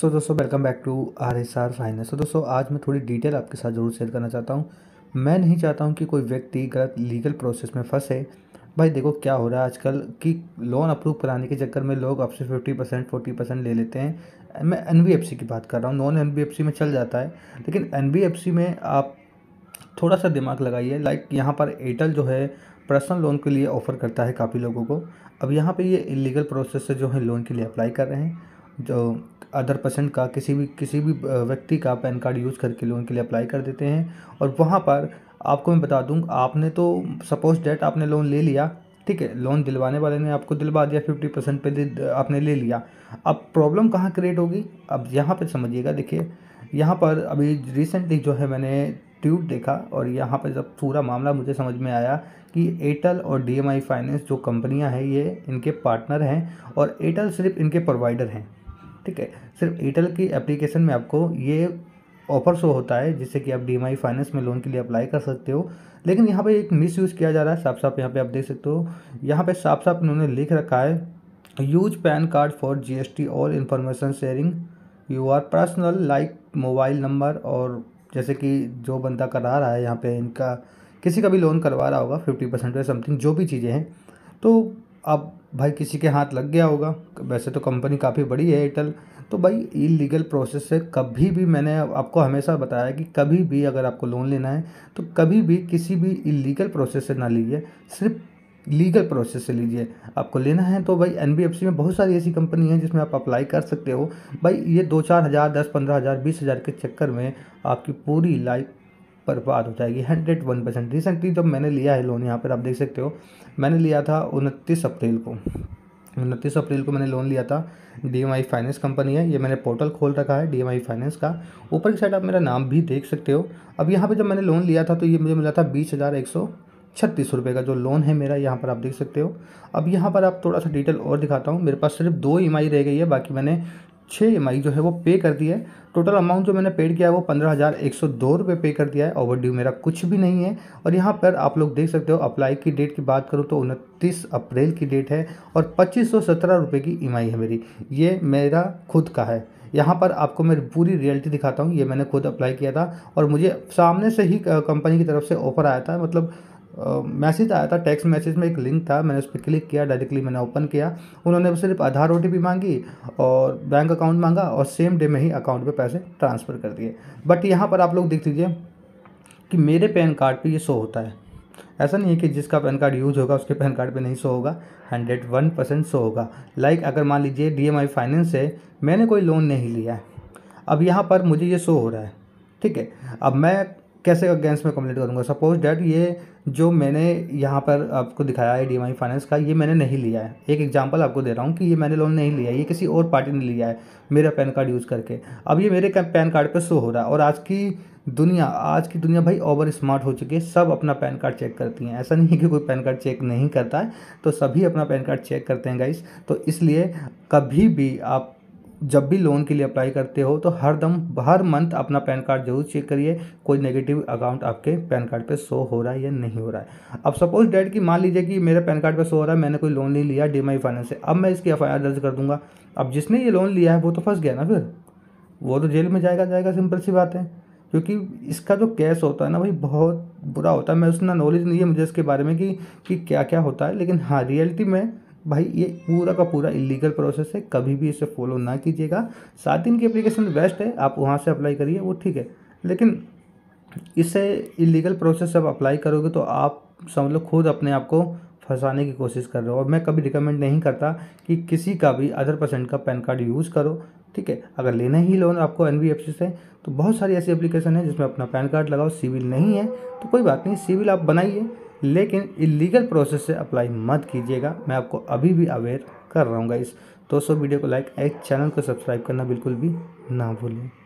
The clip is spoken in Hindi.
सो दोस्तों welcome back to R S R finance so दोस्तों आज मैं थोड़ी डिटेल आपके साथ ज़रूर शेयर करना चाहता हूँ मैं नहीं चाहता हूँ कि कोई व्यक्ति गलत लीगल प्रोसेस में फंसे भाई देखो क्या हो रहा है आजकल कि लोन अप्रूव कराने के चक्कर में लोग आपसे फिफ्टी परसेंट फोर्टी परसेंट ले लेते हैं मैं एन की बात कर रहा हूँ नॉन एन में चल जाता है लेकिन एन में आप थोड़ा सा दिमाग लगाइए लाइक यहाँ पर एयरटेल जो है पर्सनल लोन के लिए ऑफ़र करता है काफ़ी लोगों को अब यहाँ पे ये इलीगल प्रोसेस से जो है लोन के लिए अप्लाई कर रहे हैं जो अदर पर्सन का किसी भी किसी भी व्यक्ति का पैन कार्ड यूज़ करके लोन के लिए अप्लाई कर देते हैं और वहाँ पर आपको मैं बता दूँ आपने तो सपोज डेट आपने लोन ले लिया ठीक है लोन दिलवाने वाले ने आपको दिलवा दिया फिफ्टी परसेंट पे आपने ले लिया अब प्रॉब्लम कहाँ क्रिएट होगी अब यहाँ पर समझिएगा देखिए यहाँ पर अभी रिसेंटली जो है मैंने ट्यूट देखा और यहाँ पर जब पूरा मामला मुझे समझ में आया कि एयरटेल और डी फाइनेंस जो कंपनियाँ हैं ये इनके पार्टनर हैं और एयरटेल सिर्फ इनके प्रोवाइडर हैं ठीक है सिर्फ एयरटेल की एप्लीकेशन में आपको ये ऑफर शो होता है जिससे कि आप डी फाइनेंस में लोन के लिए अप्लाई कर सकते हो लेकिन यहाँ पे एक मिस यूज़ किया जा रहा है साफ साफ यहाँ पे आप देख सकते हो यहाँ पे साफ साफ इन्होंने लिख रखा है use PAN card for GST और information sharing your personal like mobile number और जैसे कि जो बंदा करा रहा है यहाँ पर इनका किसी का भी लोन करवा रहा होगा फिफ्टी परसेंट समथिंग जो भी चीज़ें हैं तो आप भाई किसी के हाथ लग गया होगा वैसे तो कंपनी काफ़ी बड़ी है एयरटेल तो भाई इलीगल प्रोसेस से कभी भी मैंने आपको हमेशा बताया कि कभी भी अगर आपको लोन लेना है तो कभी भी किसी भी इलीगल प्रोसेस से ना लीजिए सिर्फ लीगल प्रोसेस से लीजिए आपको लेना है तो भाई एन में बहुत सारी ऐसी कंपनी है जिसमें आप अप्लाई कर सकते हो भाई ये दो चार हज़ार दस पंद्रह हज़ार बीस हज़ार के चक्कर में आपकी पूरी लाइफ बर्बाद हो जाएगी हंड्रेड वन परसेंट रिसेंटली जब मैंने लिया है लोन यहाँ पर आप देख सकते हो मैंने लिया था उनतीस अप्रैल को उनतीस अप्रैल को मैंने लोन लिया था D M I finance company है ये मैंने पोर्टल खोल रखा है डी एम आई फाइनेंस का ऊपर की साइड आप मेरा नाम भी देख सकते हो अब यहाँ पर जब मैंने लोन लिया था तो ये मुझे मिला था बीस हज़ार एक सौ छत्तीस रुपये का जो लोन है मेरा यहाँ पर आप देख सकते हो अब यहाँ पर आप थोड़ा सा डिटेल और दिखाता हूँ मेरे पास सिर्फ दो ई e रह गई है बाकी मैंने छः एम जो है वो पे कर दी है टोटल अमाउंट जो मैंने पेड किया है वो पंद्रह हज़ार एक सौ दो रुपये पे कर दिया है ओवर ड्यू मेरा कुछ भी नहीं है और यहाँ पर आप लोग देख सकते हो अप्लाई की डेट की बात करूँ तो उनतीस अप्रैल की डेट है और पच्चीस सौ सत्रह रुपये की ई e है मेरी ये मेरा खुद का है यहाँ पर आपको मैं पूरी रियलिटी दिखाता हूँ ये मैंने खुद अप्लाई किया था और मुझे सामने से ही कंपनी की तरफ से ऑफर आया था मतलब मैसेज आया था टेक्स्ट मैसेज में एक लिंक था मैंने उस पर क्लिक किया डायरेक्टली मैंने ओपन किया उन्होंने सिर्फ आधार ओ मांगी और बैंक अकाउंट मांगा और सेम डे में ही अकाउंट पे पैसे ट्रांसफ़र कर दिए बट यहाँ पर आप लोग देख लीजिए कि मेरे पैन कार्ड पे ये शो होता है ऐसा नहीं है कि जिसका पैन कार्ड यूज होगा उसके पैन कार्ड पे नहीं शो होगा हंड्रेड वन परसेंट शो होगा लाइक अगर मान लीजिए डीएमआई फाइनेंस से मैंने कोई लोन नहीं लिया है अब यहाँ पर मुझे ये शो हो रहा है ठीक है अब मैं कैसे अगेंस्ट में कम्प्लीट करूँगा सपोज डैट ये जो मैंने यहाँ पर आपको दिखाया है डी फाइनेंस का ये मैंने नहीं लिया है एक एग्जांपल आपको दे रहा हूँ कि ये मैंने लोन नहीं लिया है ये किसी और पार्टी ने लिया है मेरा पैन कार्ड यूज़ करके अब ये मेरे पैन कार्ड पर शो हो रहा है और आज की दुनिया आज की दुनिया भाई ओवर स्मार्ट हो चुकी है सब अपना पैन कार्ड चेक करती हैं ऐसा नहीं है कि कोई पैन कार्ड चेक नहीं करता है तो सभी अपना पैन कार्ड चेक करते हैं गाइस तो इसलिए कभी भी आप जब भी लोन के लिए अप्लाई करते हो तो हर दम हर मंथ अपना पैन कार्ड जरूर चेक करिए कोई नेगेटिव अकाउंट आपके पैन कार्ड पे शो हो रहा है या नहीं हो रहा है अब सपोज डैड की मान लीजिए कि मेरे पैन कार्ड पे शो हो रहा है मैंने कोई लोन नहीं लिया डी फाइनेंस से अब मैं इसकी एफ दर्ज कर दूंगा अब जिसने ये लोन लिया है वो तो फंस गया ना फिर वो तो जेल में जाएगा जाएगा सिंपल सी बात है क्योंकि इसका जो कैश होता है ना भाई बहुत बुरा होता है मैं उतना नॉलेज नहीं है मुझे इसके बारे में कि कि क्या क्या होता है लेकिन हाँ रियलिटी में भाई ये पूरा का पूरा इलीगल प्रोसेस है कभी भी इसे फॉलो ना कीजिएगा सात दिन की एप्लीकेशन बेस्ट है आप वहाँ से अप्लाई करिए वो ठीक है लेकिन इसे इलीगल प्रोसेस जब अप्लाई करोगे तो आप समझ लो खुद अपने आप को फंसाने की कोशिश कर रहे हो और मैं कभी रिकमेंड नहीं करता कि किसी का भी अदर परसेंट का पैन कार्ड यूज़ करो ठीक है अगर लेना ही लोन आपको एन से तो बहुत सारी ऐसी एप्लीकेशन है जिसमें अपना पैन कार्ड लगाओ सिविल नहीं है तो कोई बात नहीं सिविल आप बनाइए लेकिन इलीगल प्रोसेस से अप्लाई मत कीजिएगा मैं आपको अभी भी अवेयर कर रहा हूँ गाइस दोस्तों वीडियो को लाइक एंड चैनल को सब्सक्राइब करना बिल्कुल भी ना भूलें